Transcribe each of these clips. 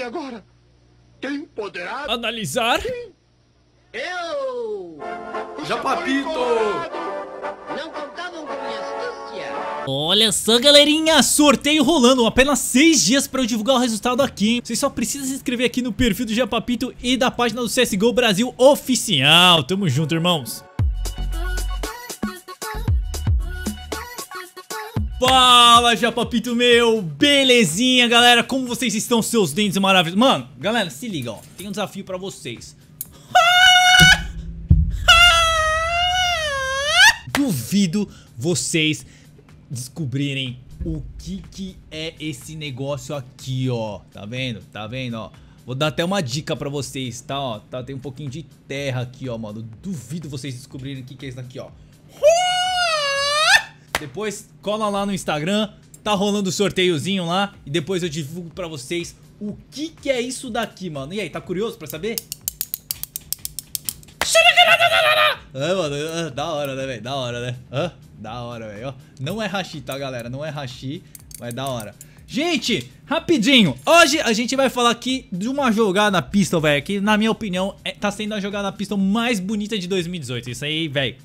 E agora? Quem poderá analisar? Sim. Eu! Japapito! Não contavam com minha Olha só, galerinha, sorteio rolando, apenas 6 dias para eu divulgar o resultado aqui, você Vocês só precisam se inscrever aqui no perfil do Japapito e da página do CSGO Brasil Oficial. Tamo junto, irmãos. Fala, Japapito meu! Belezinha, galera? Como vocês estão, seus dentes maravilhosos? Mano, galera, se liga, ó. Tem um desafio pra vocês. Duvido vocês descobrirem o que que é esse negócio aqui, ó. Tá vendo? Tá vendo, ó? Vou dar até uma dica pra vocês, tá, ó. Tá, tem um pouquinho de terra aqui, ó, mano. Duvido vocês descobrirem o que que é isso aqui ó. Depois cola lá no Instagram, tá rolando o sorteiozinho lá e depois eu divulgo pra vocês o que que é isso daqui, mano. E aí, tá curioso pra saber? É, mano, é, é, da hora, né, velho? Da hora, né? da hora, velho. Não é hashi, tá, galera? Não é hashi, mas da hora. Gente, rapidinho. Hoje a gente vai falar aqui de uma jogada pistol, velho. Que, na minha opinião, é, tá sendo a jogada pistol mais bonita de 2018. Isso aí, velho.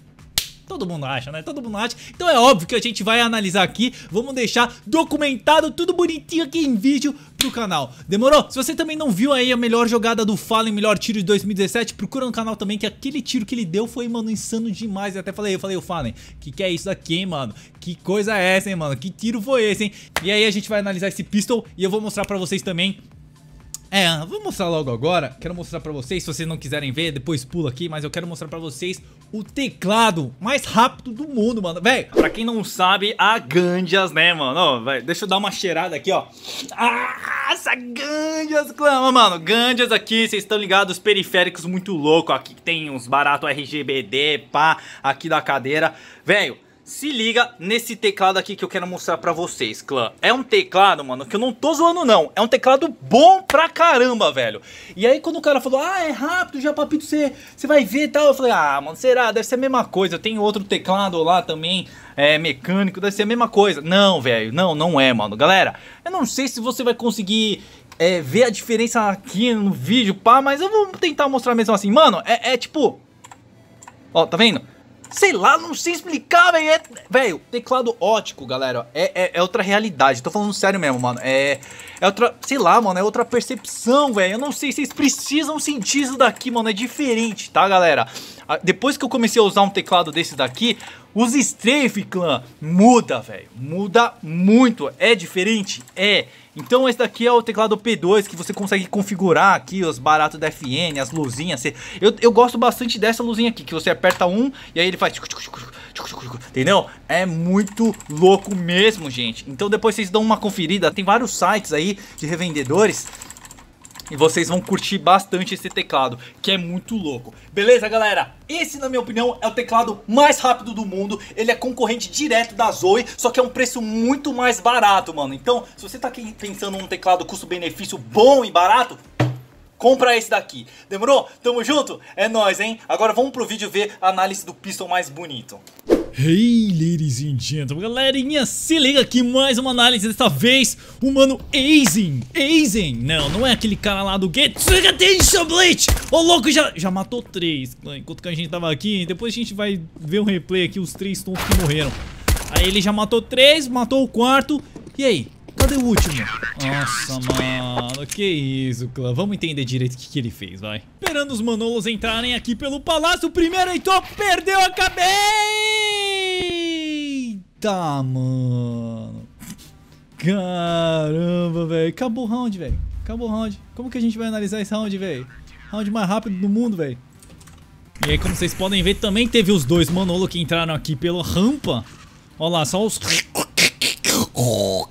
Todo mundo acha, né? Todo mundo acha. Então é óbvio que a gente vai analisar aqui. Vamos deixar documentado tudo bonitinho aqui em vídeo pro canal. Demorou? Se você também não viu aí a melhor jogada do Fallen, melhor tiro de 2017, procura no canal também que aquele tiro que ele deu foi, mano, insano demais. Eu até falei, eu falei, o Fallen, que que é isso aqui, hein, mano? Que coisa é essa, hein, mano? Que tiro foi esse, hein? E aí a gente vai analisar esse pistol e eu vou mostrar pra vocês também é, vou mostrar logo agora. Quero mostrar pra vocês, se vocês não quiserem ver, depois pula aqui, mas eu quero mostrar pra vocês o teclado mais rápido do mundo, mano. Véi, pra quem não sabe, a Ganjas, né, mano? Ó, deixa eu dar uma cheirada aqui, ó. Ah, essa Ganjas, clama, mano. Ganjas aqui, vocês estão ligados, periféricos muito louco. Aqui que tem uns baratos RGBD, pá, aqui da cadeira. Velho, se liga nesse teclado aqui que eu quero mostrar pra vocês, clã. É um teclado, mano, que eu não tô zoando não. É um teclado bom pra caramba, velho. E aí quando o cara falou, ah, é rápido, já papito, você vai ver e tal. Eu falei, ah, mano, será? Deve ser a mesma coisa. Eu tenho outro teclado lá também, é, mecânico, deve ser a mesma coisa. Não, velho, não, não é, mano. Galera, eu não sei se você vai conseguir é, ver a diferença aqui no vídeo, pá, mas eu vou tentar mostrar mesmo assim. Mano, é, é tipo... Ó, tá vendo? Sei lá, não sei explicar, velho. É, velho, teclado ótico, galera. É, é, é, outra realidade. Tô falando sério mesmo, mano. É, é outra. Sei lá, mano. É outra percepção, velho. Eu não sei. Vocês precisam sentir isso daqui, mano. É diferente, tá, galera? Ah, depois que eu comecei a usar um teclado desse daqui, os strafe, clã, muda, velho. Muda muito. É diferente? É. Então esse daqui é o teclado P2 que você consegue configurar aqui os baratos da FN, as luzinhas. Eu, eu gosto bastante dessa luzinha aqui, que você aperta um e aí ele faz... Entendeu? É muito louco mesmo, gente. Então depois vocês dão uma conferida. Tem vários sites aí de revendedores e vocês vão curtir bastante esse teclado, que é muito louco. Beleza, galera? Esse, na minha opinião, é o teclado mais rápido do mundo. Ele é concorrente direto da Zoe, só que é um preço muito mais barato, mano. Então, se você tá aqui pensando num teclado custo-benefício bom e barato, compra esse daqui. Demorou? Tamo junto? É nóis, hein? Agora vamos pro vídeo ver a análise do pistol mais bonito. Hey, ladies and gentlemen, galerinha, se liga aqui, mais uma análise, desta vez, o mano Aizen, Aizen, não, não é aquele cara lá do Getsuga Tensho Blitz, ô louco, já, já matou três, né, enquanto que a gente tava aqui, depois a gente vai ver um replay aqui, os três tontos que morreram, aí ele já matou três, matou o quarto, e aí, cadê o último? Nossa, mano, que isso, clã, vamos entender direito o que, que ele fez, vai, esperando os manolos entrarem aqui pelo palácio, o primeiro então perdeu a cabeça, Tá, mano. Caramba, velho. Acabou o round, velho. Acabou o round. Como que a gente vai analisar esse round, velho? Round mais rápido do mundo, velho. E aí, como vocês podem ver, também teve os dois Manolo que entraram aqui pela rampa. Olha lá, só os...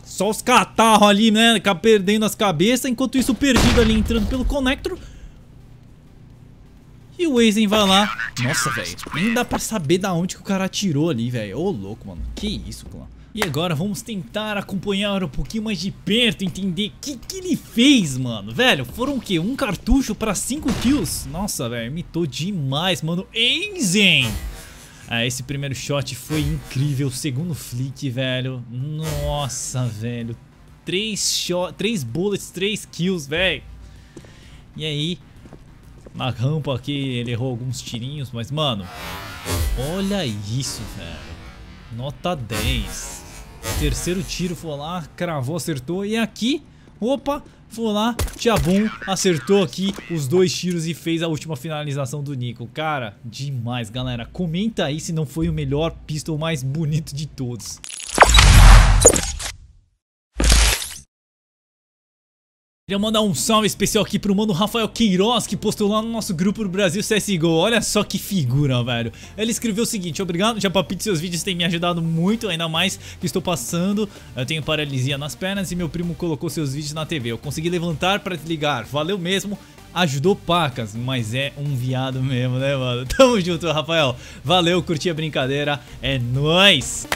Só os catarros ali, né? Perdendo as cabeças. Enquanto isso, o perdido ali entrando pelo Conector. E o Wazen vai lá. Nossa, velho. Nem dá pra saber da onde que o cara atirou ali, velho. Ô, louco, mano. Que isso, clã. E agora vamos tentar acompanhar um pouquinho mais de perto, entender o que, que ele fez, mano. Velho, foram o quê? Um cartucho pra 5 kills? Nossa, velho, mitou demais, mano. Enzen! Ah, esse primeiro shot foi incrível. Segundo flick, velho. Nossa, velho. Três shot, três bullets, três kills, velho. E aí, na rampa aqui ele errou alguns tirinhos, mas mano, olha isso, velho. Nota 10. Terceiro tiro, foi lá, cravou, acertou. E aqui, opa, foi lá, Tiabum acertou aqui os dois tiros e fez a última finalização do Nico. Cara, demais, galera. Comenta aí se não foi o melhor pistol mais bonito de todos. Queria mandar um salve especial aqui pro mano Rafael Queiroz, que postou lá no nosso grupo do Brasil CSGO. Olha só que figura, velho. Ele escreveu o seguinte, obrigado, Japapit, seus vídeos têm me ajudado muito, ainda mais que estou passando. Eu tenho paralisia nas pernas e meu primo colocou seus vídeos na TV. Eu consegui levantar pra desligar, valeu mesmo. Ajudou pacas, mas é um viado mesmo, né, mano? Tamo junto, Rafael. Valeu, curti a brincadeira, é nóis!